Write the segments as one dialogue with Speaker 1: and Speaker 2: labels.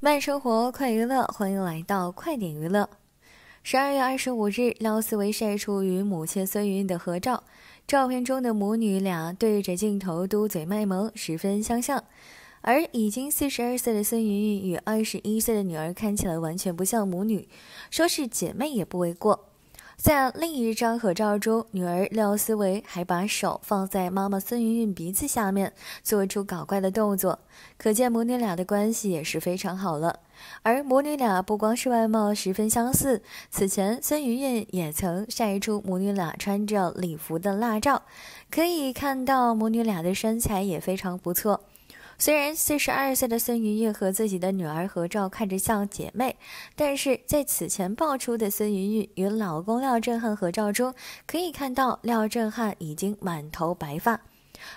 Speaker 1: 慢生活，快娱乐，欢迎来到快点娱乐。十二月二十五日，廖思维晒出与母亲孙云芸的合照，照片中的母女俩对着镜头嘟嘴卖萌，十分相像。而已经四十二岁的孙芸芸与二十一岁的女儿看起来完全不像母女，说是姐妹也不为过。在另一张合照中，女儿廖思维还把手放在妈妈孙云云鼻子下面，做出搞怪的动作，可见母女俩的关系也是非常好了。而母女俩不光是外貌十分相似，此前孙云云也曾晒出母女俩穿着礼服的辣照，可以看到母女俩的身材也非常不错。虽然四十二岁的孙云云和自己的女儿合照看着像姐妹，但是在此前爆出的孙云云与老公廖振汉合照中，可以看到廖振汉已经满头白发，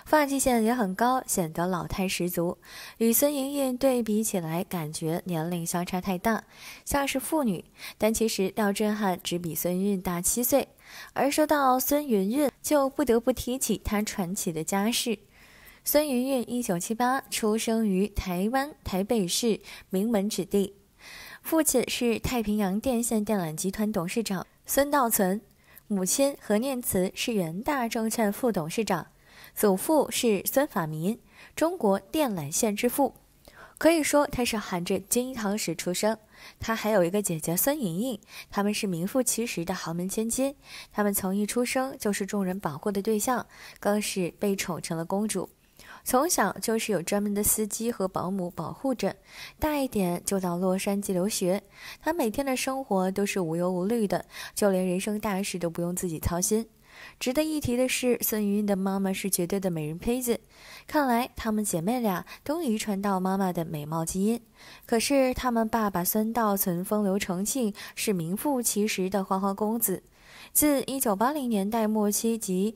Speaker 1: 发际线也很高，显得老态十足。与孙芸芸对比起来，感觉年龄相差太大，像是妇女。但其实廖振汉只比孙芸云大七岁。而说到孙云云，就不得不提起她传奇的家世。孙芸芸，一九七八出生于台湾台北市名门子弟，父亲是太平洋电线电缆集团董事长孙道存，母亲何念慈是元大证券副董事长，祖父是孙法民，中国电缆线之父，可以说他是含着金汤匙出生。他还有一个姐姐孙莹莹，他们是名副其实的豪门千金。他们从一出生就是众人保护的对象，更是被宠成了公主。从小就是有专门的司机和保姆保护着，大一点就到洛杉矶留学。他每天的生活都是无忧无虑的，就连人生大事都不用自己操心。值得一提的是，孙芸芸的妈妈是绝对的美人胚子，看来她们姐妹俩都遗传到妈妈的美貌基因。可是她们爸爸孙道存风流成性，是名副其实的花花公子。自1980年代末期即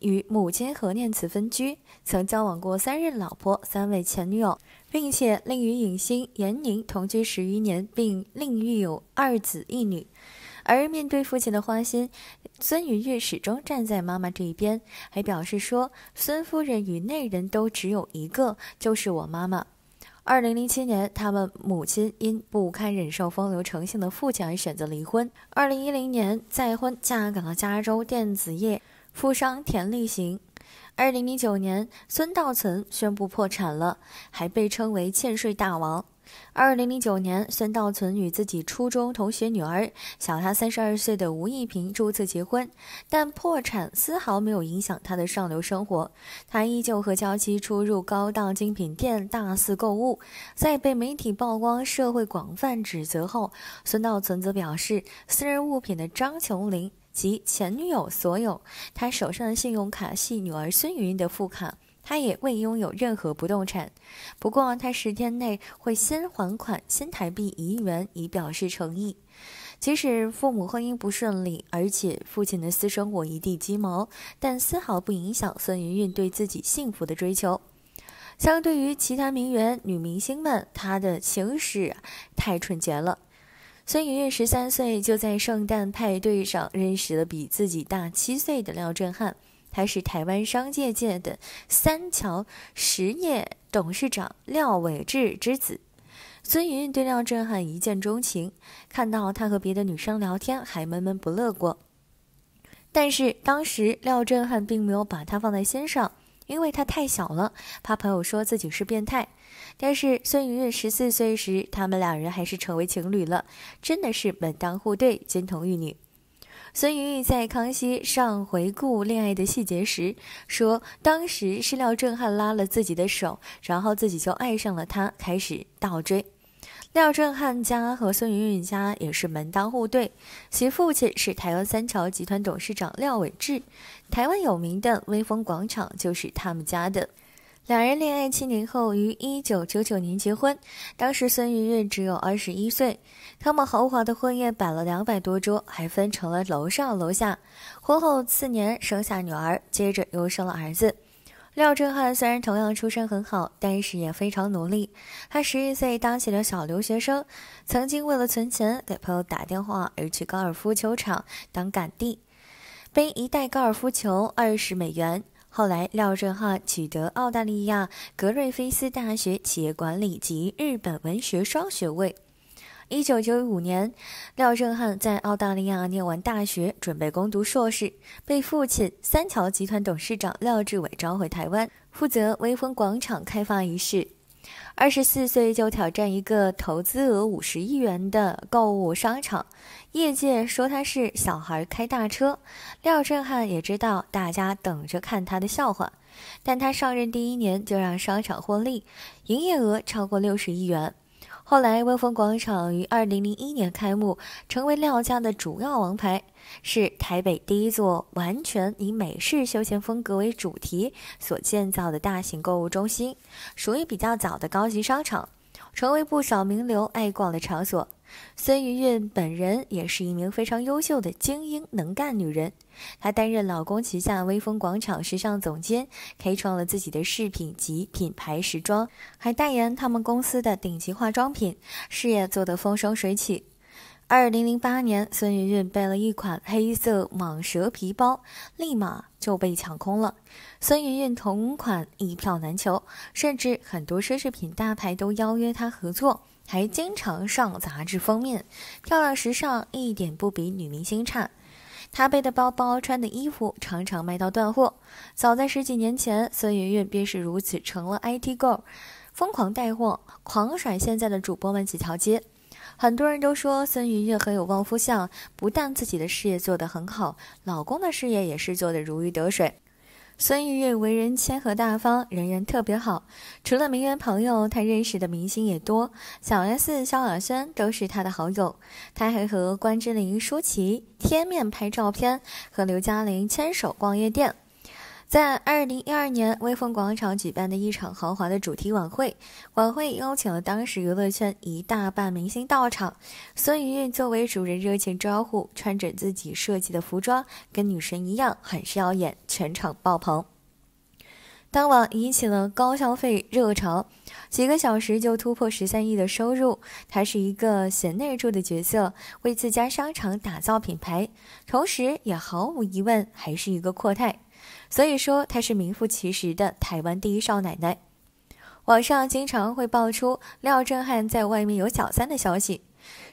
Speaker 1: 与母亲何念慈分居，曾交往过三任老婆、三位前女友，并且另与影星闫宁同居十余年，并另育有二子一女。而面对父亲的花心，孙云悦始终站在妈妈这一边，还表示说：“孙夫人与内人都只有一个，就是我妈妈。”二零零七年，他们母亲因不堪忍受风流成性的父亲而选择离婚。二零一零年再婚，嫁给了加州电子业富商田立行。二零零九年，孙道存宣布破产了，还被称为欠税大王。二零零九年，孙道存与自己初中同学、女儿小他三十二岁的吴亦萍注册结婚，但破产丝毫没有影响他的上流生活，他依旧和娇妻出入高档精品店，大肆购物。在被媒体曝光、社会广泛指责后，孙道存则表示，私人物品的张琼林及前女友所有，他手上的信用卡系女儿孙云云的副卡。他也未拥有任何不动产，不过他十天内会先还款新台币一亿元，以表示诚意。即使父母婚姻不顺利，而且父亲的私生活一地鸡毛，但丝毫不影响孙芸芸对自己幸福的追求。相对于其他名媛女明星们，她的情史太纯洁了。孙芸芸十三岁就在圣诞派对上认识了比自己大七岁的廖振汉。他是台湾商界界的三桥实业董事长廖伟志之子，孙芸芸对廖振汉一见钟情，看到他和别的女生聊天还闷闷不乐过。但是当时廖振汉并没有把他放在心上，因为他太小了，怕朋友说自己是变态。但是孙芸芸十四岁时，他们两人还是成为情侣了，真的是门当户对，金童玉女。孙云云在《康熙》上回顾恋爱的细节时说，当时是廖震汉拉了自己的手，然后自己就爱上了他，开始倒追。廖震汉家和孙云云家也是门当户对，其父亲是台湾三桥集团董事长廖伟志，台湾有名的威风广场就是他们家的。两人恋爱七年后，于一九九九年结婚。当时孙云云只有二十一岁。他们豪华的婚宴摆了两百多桌，还分成了楼上楼下。婚后次年生下女儿，接着又生了儿子。廖振汉虽然同样出身很好，但是也非常努力。他十一岁当起了小留学生，曾经为了存钱给朋友打电话，而去高尔夫球场当杆弟，背一袋高尔夫球二十美元。后来，廖振汉取得澳大利亚格瑞菲斯大学企业管理及日本文学双学位。一九九五年，廖振汉在澳大利亚念完大学，准备攻读硕士，被父亲三桥集团董事长廖志伟召回台湾，负责微风广场开发一事。二十四岁就挑战一个投资额五十亿元的购物商场，业界说他是小孩开大车。廖震汉也知道大家等着看他的笑话，但他上任第一年就让商场获利，营业额超过六十亿元。后来，威风广场于二零零一年开幕，成为廖家的主要王牌，是台北第一座完全以美式休闲风格为主题所建造的大型购物中心，属于比较早的高级商场。成为不少名流爱逛的场所。孙芸芸本人也是一名非常优秀的精英能干女人，她担任老公旗下威风广场时尚总监，开创了自己的饰品及品牌时装，还代言他们公司的顶级化妆品，事业做得风生水起。二零零八年，孙云云背了一款黑色蟒蛇皮包，立马就被抢空了。孙云云同款一票难求，甚至很多奢侈品大牌都邀约她合作，还经常上杂志封面，漂亮时尚一点不比女明星差。她背的包包、穿的衣服常常卖到断货。早在十几年前，孙云云便是如此，成了 IT girl，疯狂带货，狂甩现在的主播们几条街。很多人都说孙芸芸很有旺夫相，不但自己的事业做得很好，老公的事业也是做得如鱼得水。孙芸芸为人谦和大方，人缘特别好，除了名媛朋友，她认识的明星也多，小 S、萧亚轩都是她的好友。她还和关之琳、舒淇贴面拍照片，和刘嘉玲牵手逛夜店。在二零一二年，威风广场举办的一场豪华的主题晚会，晚会邀请了当时娱乐圈一大半明星到场。孙芸芸作为主人热情招呼，穿着自己设计的服装，跟女神一样，很是耀眼，全场爆棚。当晚引起了高消费热潮，几个小时就突破十三亿的收入。她是一个贤内助的角色，为自家商场打造品牌，同时也毫无疑问还是一个阔太。所以说，她是名副其实的台湾第一少奶奶。网上经常会爆出廖震汉在外面有小三的消息。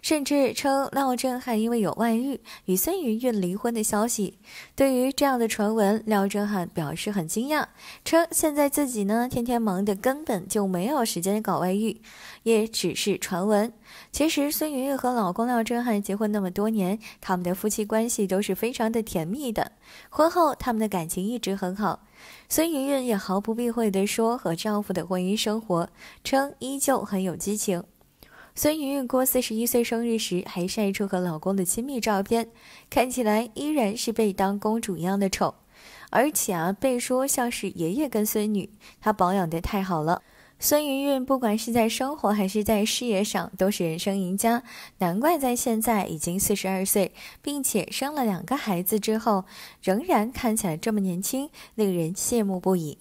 Speaker 1: 甚至称廖振汉因为有外遇与孙云云离婚的消息。对于这样的传闻，廖振汉表示很惊讶，称现在自己呢天天忙的，根本就没有时间搞外遇，也只是传闻。其实孙云云和老公廖振汉结婚那么多年，他们的夫妻关系都是非常的甜蜜的。婚后他们的感情一直很好，孙云云也毫不避讳的说和丈夫的婚姻生活，称依旧很有激情。孙云云过四十一岁生日时，还晒出和老公的亲密照片，看起来依然是被当公主一样的宠。而且啊，被说像是爷爷跟孙女，她保养得太好了。孙云云不管是在生活还是在事业上，都是人生赢家。难怪在现在已经四十二岁，并且生了两个孩子之后，仍然看起来这么年轻，令人羡慕不已。